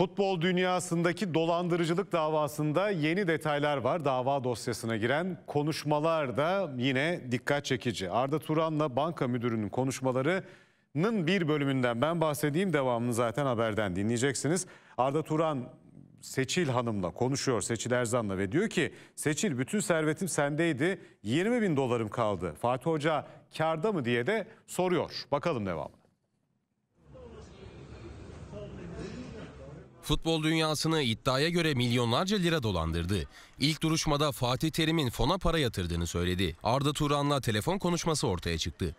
Futbol dünyasındaki dolandırıcılık davasında yeni detaylar var. Dava dosyasına giren konuşmalar da yine dikkat çekici. Arda Turan'la banka müdürünün konuşmalarının bir bölümünden ben bahsedeyim. Devamını zaten haberden dinleyeceksiniz. Arda Turan Seçil Hanım'la konuşuyor Seçil Erzan'la ve diyor ki Seçil bütün servetim sendeydi 20 bin dolarım kaldı. Fatih Hoca karda mı diye de soruyor. Bakalım devamı. futbol dünyasını iddiaya göre milyonlarca lira dolandırdı. İlk duruşmada Fatih Terim'in fona para yatırdığını söyledi. Arda Turan'la telefon konuşması ortaya çıktı.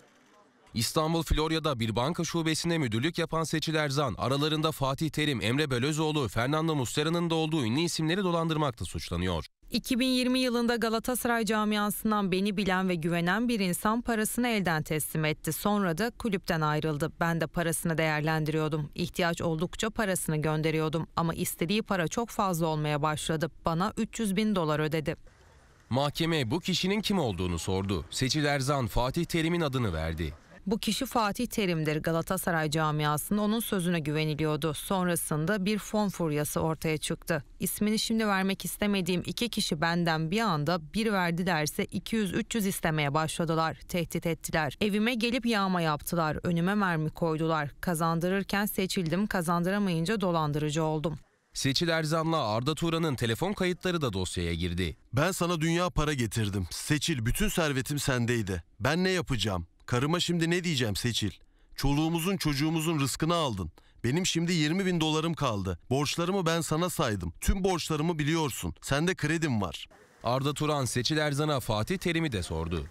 İstanbul Florya'da bir banka şubesine müdürlük yapan Seçil Erzan, aralarında Fatih Terim, Emre Belözoğlu, Fernando Muslera'nın da olduğu ünlü isimleri dolandırmakla suçlanıyor. 2020 yılında Galatasaray camiasından beni bilen ve güvenen bir insan parasını elden teslim etti. Sonra da kulüpten ayrıldı. Ben de parasını değerlendiriyordum. İhtiyaç oldukça parasını gönderiyordum ama istediği para çok fazla olmaya başladı. Bana 300 bin dolar ödedi. Mahkeme bu kişinin kim olduğunu sordu. Seçil Erzan Fatih Terim'in adını verdi. Bu kişi Fatih Terim'dir. Galatasaray camiasının onun sözüne güveniliyordu. Sonrasında bir fon furyası ortaya çıktı. İsmini şimdi vermek istemediğim iki kişi benden bir anda bir verdi derse 200-300 istemeye başladılar. Tehdit ettiler. Evime gelip yağma yaptılar. Önüme mermi koydular. Kazandırırken seçildim. Kazandıramayınca dolandırıcı oldum. Seçil Erzan'la Arda Turan'ın telefon kayıtları da dosyaya girdi. Ben sana dünya para getirdim. Seçil bütün servetim sendeydi. Ben ne yapacağım? Karıma şimdi ne diyeceğim Seçil? Çoluğumuzun çocuğumuzun rızkını aldın. Benim şimdi 20 bin dolarım kaldı. Borçlarımı ben sana saydım. Tüm borçlarımı biliyorsun. Sende kredim var. Arda Turan Seçil Erzan'a Fatih Terim'i de sordu.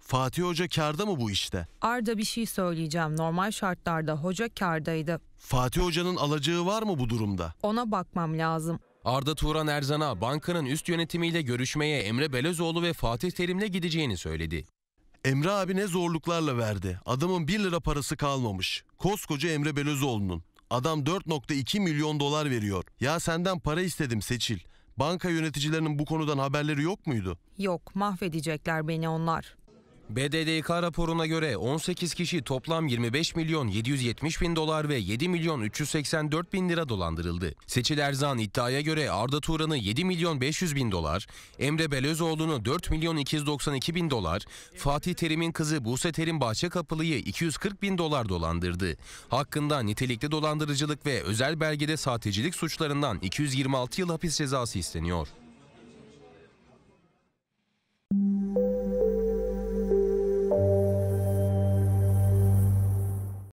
Fatih Hoca karda mı bu işte? Arda bir şey söyleyeceğim. Normal şartlarda hoca kardaydı. Fatih Hoca'nın alacağı var mı bu durumda? Ona bakmam lazım. Arda Turan Erzan'a bankanın üst yönetimiyle görüşmeye Emre Belözoğlu ve Fatih Terim'le gideceğini söyledi. Emre abi ne zorluklarla verdi. Adamın 1 lira parası kalmamış. Koskoca Emre Belözoğlu'nun. Adam 4.2 milyon dolar veriyor. Ya senden para istedim Seçil. Banka yöneticilerinin bu konudan haberleri yok muydu? Yok, mahvedecekler beni onlar. BDDK raporuna göre 18 kişi toplam 25 milyon 770 bin dolar ve 7 milyon 384 bin lira dolandırıldı. Seçil Erzan iddiaya göre Arda Turan'ı 7 milyon 500 bin dolar, Emre Belözoğlu'nu 4 milyon 292 bin dolar, Fatih Terim'in kızı Buse Terim Bahçekapılı'yı 240 bin dolar dolandırdı. Hakkında nitelikli dolandırıcılık ve özel belgede sahtecilik suçlarından 226 yıl hapis cezası isteniyor.